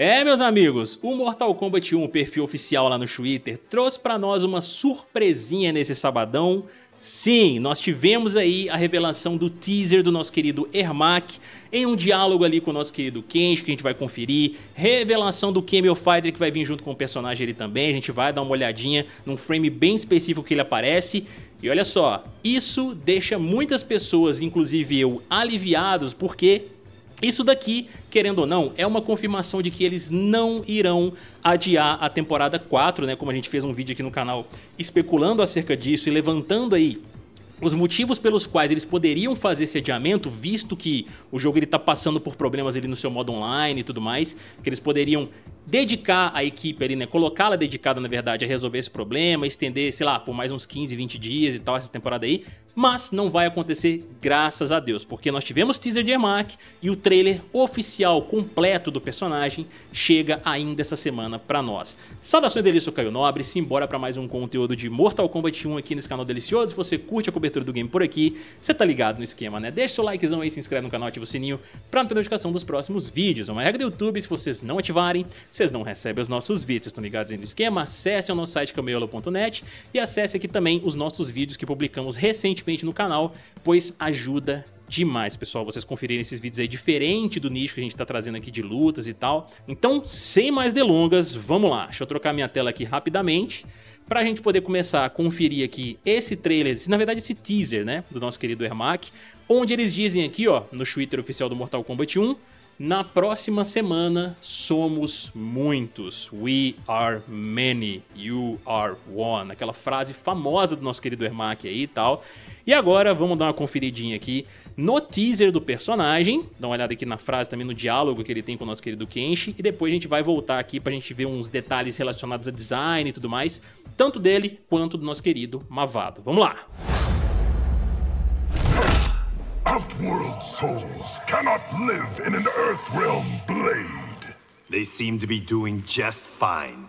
É, meus amigos, o Mortal Kombat 1, perfil oficial lá no Twitter, trouxe para nós uma surpresinha nesse sabadão. Sim, nós tivemos aí a revelação do teaser do nosso querido Ermac em um diálogo ali com o nosso querido Kenji, que a gente vai conferir, revelação do Camel Fighter que vai vir junto com o personagem ele também, a gente vai dar uma olhadinha num frame bem específico que ele aparece. E olha só, isso deixa muitas pessoas, inclusive eu, aliviados porque isso daqui, querendo ou não, é uma confirmação de que eles não irão adiar a temporada 4, né? Como a gente fez um vídeo aqui no canal especulando acerca disso e levantando aí os motivos pelos quais eles poderiam fazer esse adiamento, visto que o jogo ele tá passando por problemas ali no seu modo online e tudo mais, que eles poderiam dedicar a equipe ali, né, colocá-la dedicada, na verdade, a resolver esse problema, estender, sei lá, por mais uns 15, 20 dias e tal essa temporada aí, mas não vai acontecer graças a Deus, porque nós tivemos teaser de Ermac e o trailer oficial completo do personagem chega ainda essa semana pra nós. Saudações delícia, eu Caio Nobre, simbora pra mais um conteúdo de Mortal Kombat 1 aqui nesse canal delicioso, se você curte a cobertura do game por aqui, você tá ligado no esquema, né? Deixa seu likezão aí, se inscreve no canal, ativa o sininho pra não perder notificação dos próximos vídeos. É Uma regra do YouTube, se vocês não ativarem, vocês não recebem os nossos vídeos, vocês estão ligados aí no esquema? Acesse o nosso site camelo.net e acesse aqui também os nossos vídeos que publicamos recentemente no canal, pois ajuda demais, pessoal, vocês conferirem esses vídeos aí diferente do nicho que a gente tá trazendo aqui de lutas e tal. Então, sem mais delongas, vamos lá. Deixa eu trocar minha tela aqui rapidamente pra gente poder começar a conferir aqui esse trailer, na verdade esse teaser, né, do nosso querido Ermac, onde eles dizem aqui, ó, no Twitter oficial do Mortal Kombat 1, na próxima semana somos muitos. We are many, you are one. Aquela frase famosa do nosso querido Ermac aí e tal. E agora vamos dar uma conferidinha aqui no teaser do personagem. Dá uma olhada aqui na frase também, no diálogo que ele tem com o nosso querido Kenshi. E depois a gente vai voltar aqui pra gente ver uns detalhes relacionados a design e tudo mais. Tanto dele quanto do nosso querido Mavado. Vamos lá! Outworld souls cannot live in an Earth Realm blade. They seem to be doing just fine.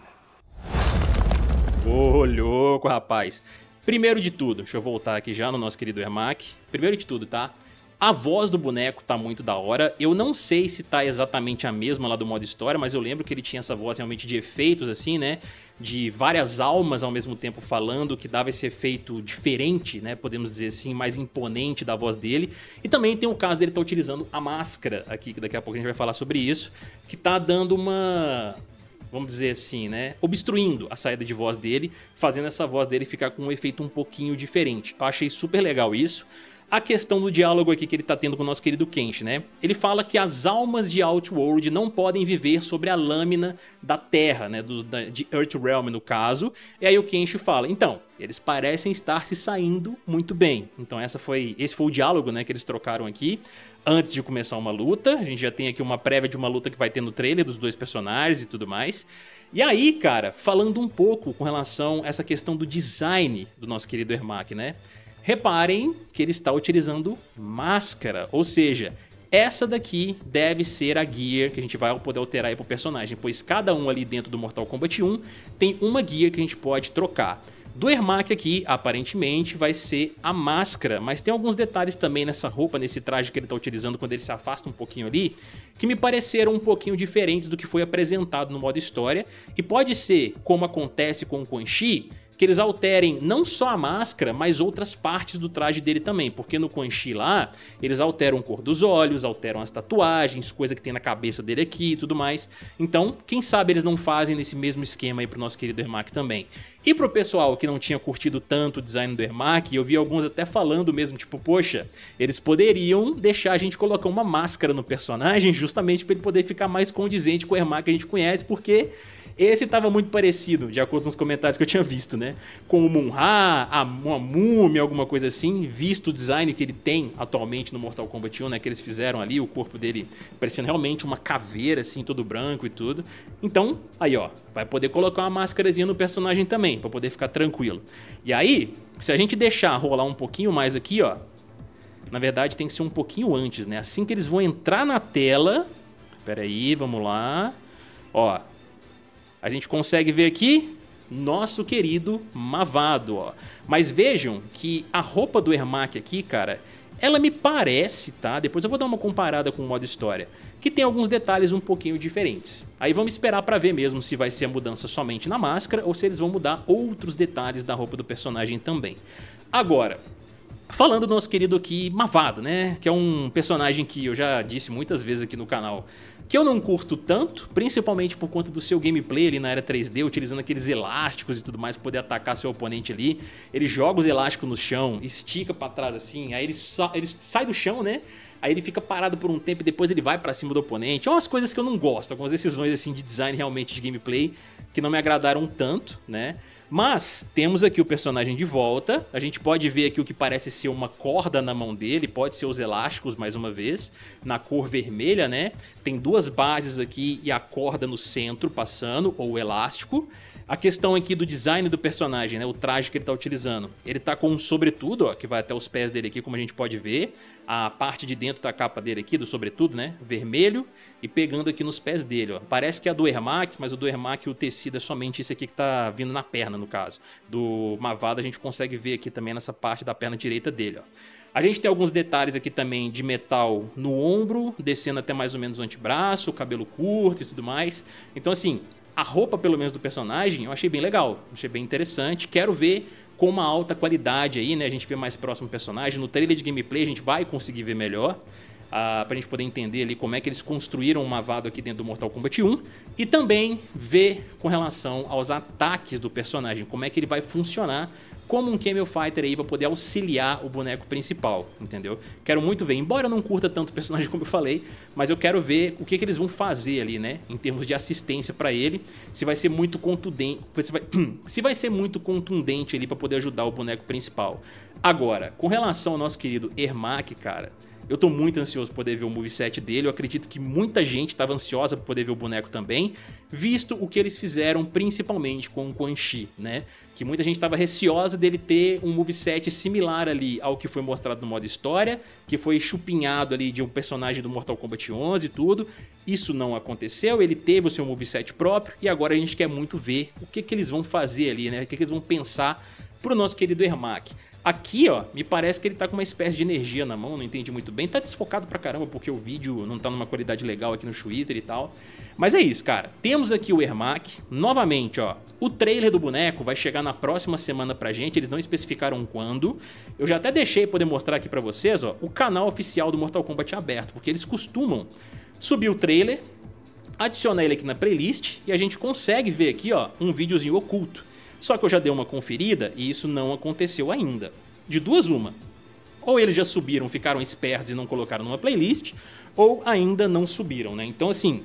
Ô, oh, louco, rapaz. Primeiro de tudo, deixa eu voltar aqui já no nosso querido Ermac. Primeiro de tudo, tá? A voz do boneco tá muito da hora. Eu não sei se tá exatamente a mesma lá do modo história, mas eu lembro que ele tinha essa voz realmente de efeitos, assim, né? de várias almas ao mesmo tempo falando, que dava esse efeito diferente, né? Podemos dizer assim, mais imponente da voz dele. E também tem o caso dele estar tá utilizando a máscara aqui, que daqui a pouco a gente vai falar sobre isso, que tá dando uma vamos dizer assim, né? Obstruindo a saída de voz dele, fazendo essa voz dele ficar com um efeito um pouquinho diferente. Eu achei super legal isso a questão do diálogo aqui que ele está tendo com o nosso querido Kenshi, né? Ele fala que as almas de Outworld não podem viver sobre a lâmina da Terra, né? Do, da, de Earthrealm, no caso. E aí o Kenshi fala, então, eles parecem estar se saindo muito bem. Então essa foi, esse foi o diálogo né, que eles trocaram aqui antes de começar uma luta. A gente já tem aqui uma prévia de uma luta que vai ter no trailer dos dois personagens e tudo mais. E aí, cara, falando um pouco com relação a essa questão do design do nosso querido Ermac, né? Reparem que ele está utilizando máscara, ou seja, essa daqui deve ser a gear que a gente vai poder alterar para o personagem, pois cada um ali dentro do Mortal Kombat 1 tem uma gear que a gente pode trocar. Do Ermac aqui, aparentemente, vai ser a máscara, mas tem alguns detalhes também nessa roupa, nesse traje que ele está utilizando quando ele se afasta um pouquinho ali, que me pareceram um pouquinho diferentes do que foi apresentado no modo história, e pode ser, como acontece com o Quan Chi, que eles alterem não só a máscara, mas outras partes do traje dele também, porque no Quan Chi lá, eles alteram a cor dos olhos, alteram as tatuagens, coisa que tem na cabeça dele aqui e tudo mais. Então, quem sabe eles não fazem nesse mesmo esquema aí pro nosso querido Ermac também. E pro pessoal que não tinha curtido tanto o design do Ermac, eu vi alguns até falando mesmo, tipo, poxa, eles poderiam deixar a gente colocar uma máscara no personagem justamente para ele poder ficar mais condizente com o Ermac que a gente conhece, porque esse estava muito parecido, de acordo com os comentários que eu tinha visto, né? Com o Munha, a, uma múmia, alguma coisa assim, visto o design que ele tem atualmente no Mortal Kombat 1, né? Que eles fizeram ali, o corpo dele parecendo realmente uma caveira, assim, todo branco e tudo. Então, aí ó, vai poder colocar uma máscarazinha no personagem também, para poder ficar tranquilo. E aí, se a gente deixar rolar um pouquinho mais aqui, ó, na verdade, tem que ser um pouquinho antes, né? Assim que eles vão entrar na tela. Pera aí, vamos lá. Ó, a gente consegue ver aqui nosso querido Mavado, ó. Mas vejam que a roupa do Ermac aqui, cara, ela me parece, tá? Depois eu vou dar uma comparada com o modo história, que tem alguns detalhes um pouquinho diferentes. Aí vamos esperar para ver mesmo se vai ser a mudança somente na máscara ou se eles vão mudar outros detalhes da roupa do personagem também. Agora, Falando do nosso querido aqui Mavado, né? Que é um personagem que eu já disse muitas vezes aqui no canal que eu não curto tanto, principalmente por conta do seu gameplay ali na era 3D, utilizando aqueles elásticos e tudo mais para poder atacar seu oponente ali. Ele joga os elásticos no chão, estica para trás assim, aí ele, ele sai do chão, né? Aí ele fica parado por um tempo e depois ele vai para cima do oponente. É umas coisas que eu não gosto, algumas decisões assim de design realmente de gameplay que não me agradaram tanto, né? Mas temos aqui o personagem de volta. A gente pode ver aqui o que parece ser uma corda na mão dele, pode ser os elásticos mais uma vez, na cor vermelha, né? Tem duas bases aqui e a corda no centro passando, ou elástico. A questão aqui do design do personagem, né? O traje que ele tá utilizando. Ele tá com um sobretudo, ó, que vai até os pés dele aqui, como a gente pode ver. A parte de dentro da tá capa dele aqui, do sobretudo, né? Vermelho. E pegando aqui nos pés dele, ó. Parece que é a do Ermac, mas o do Ermac, o tecido é somente esse aqui que tá vindo na perna, no caso. Do Mavada a gente consegue ver aqui também nessa parte da perna direita dele, ó. A gente tem alguns detalhes aqui também de metal no ombro, descendo até mais ou menos o antebraço, o cabelo curto e tudo mais. Então, assim, a roupa, pelo menos, do personagem, eu achei bem legal, achei bem interessante. Quero ver com uma alta qualidade aí, né? A gente vê mais próximo o personagem. No trailer de gameplay a gente vai conseguir ver melhor. Ah, para a gente poder entender ali como é que eles construíram uma vada aqui dentro do Mortal Kombat 1 e também ver com relação aos ataques do personagem, como é que ele vai funcionar como um Camel Fighter aí para poder auxiliar o boneco principal, entendeu? Quero muito ver, embora eu não curta tanto o personagem como eu falei, mas eu quero ver o que, que eles vão fazer ali, né? Em termos de assistência para ele, se vai ser muito contundente, se vai, se vai ser muito contundente ali para poder ajudar o boneco principal. Agora, com relação ao nosso querido Ermac, cara, eu tô muito ansioso por poder ver o moveset dele. Eu acredito que muita gente estava ansiosa por poder ver o boneco também, visto o que eles fizeram principalmente com o Quan Chi, né? Que muita gente estava receosa dele ter um moveset similar ali ao que foi mostrado no modo história, que foi chupinhado ali de um personagem do Mortal Kombat 11 e tudo. Isso não aconteceu, ele teve o seu moveset próprio e agora a gente quer muito ver o que, que eles vão fazer ali, né? O que, que eles vão pensar pro nosso querido Ermac. Aqui, ó, me parece que ele tá com uma espécie de energia na mão, não entendi muito bem. Tá desfocado pra caramba porque o vídeo não tá numa qualidade legal aqui no Twitter e tal. Mas é isso, cara. Temos aqui o Ermac. Novamente, ó, o trailer do boneco vai chegar na próxima semana pra gente, eles não especificaram quando. Eu já até deixei poder mostrar aqui pra vocês, ó, o canal oficial do Mortal Kombat aberto, porque eles costumam subir o trailer, adicionar ele aqui na playlist e a gente consegue ver aqui, ó, um videozinho oculto. Só que eu já dei uma conferida e isso não aconteceu ainda. De duas, uma. Ou eles já subiram, ficaram espertos e não colocaram numa playlist, ou ainda não subiram, né? Então, assim,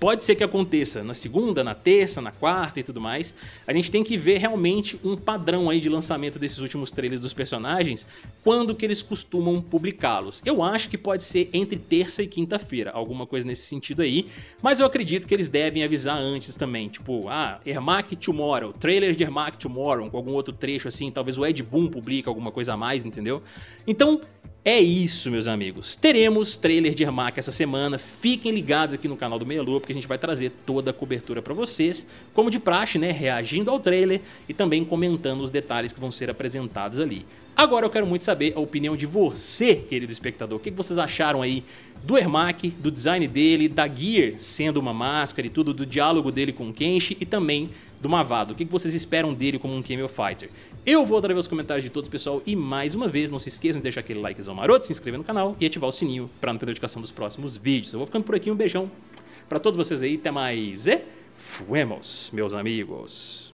Pode ser que aconteça na segunda, na terça, na quarta e tudo mais. A gente tem que ver realmente um padrão aí de lançamento desses últimos trailers dos personagens, quando que eles costumam publicá-los. Eu acho que pode ser entre terça e quinta-feira, alguma coisa nesse sentido aí, mas eu acredito que eles devem avisar antes também, tipo, ah, Ermac Tomorrow, trailer de Ermac Tomorrow, com algum outro trecho assim, talvez o Ed Boon publique alguma coisa a mais, entendeu? Então, é isso, meus amigos. Teremos trailer de Ermac essa semana. Fiquem ligados aqui no canal do Meia Lua, porque a gente vai trazer toda a cobertura para vocês, como de praxe, né, reagindo ao trailer e também comentando os detalhes que vão ser apresentados ali. Agora eu quero muito saber a opinião de você, querido espectador. O que vocês acharam aí do Ermac, do design dele, da Gear sendo uma máscara e tudo, do diálogo dele com o Kenshi e também do Mavado. O que vocês esperam dele como um Camel Fighter? Eu vou através dos comentários de todos, pessoal. E mais uma vez, não se esqueçam de deixar aquele likezão Visão Maroto, se inscrever no canal e ativar o sininho para não perder a indicação dos próximos vídeos. Eu vou ficando por aqui, um beijão para todos vocês aí, até mais e fuemos, meus amigos.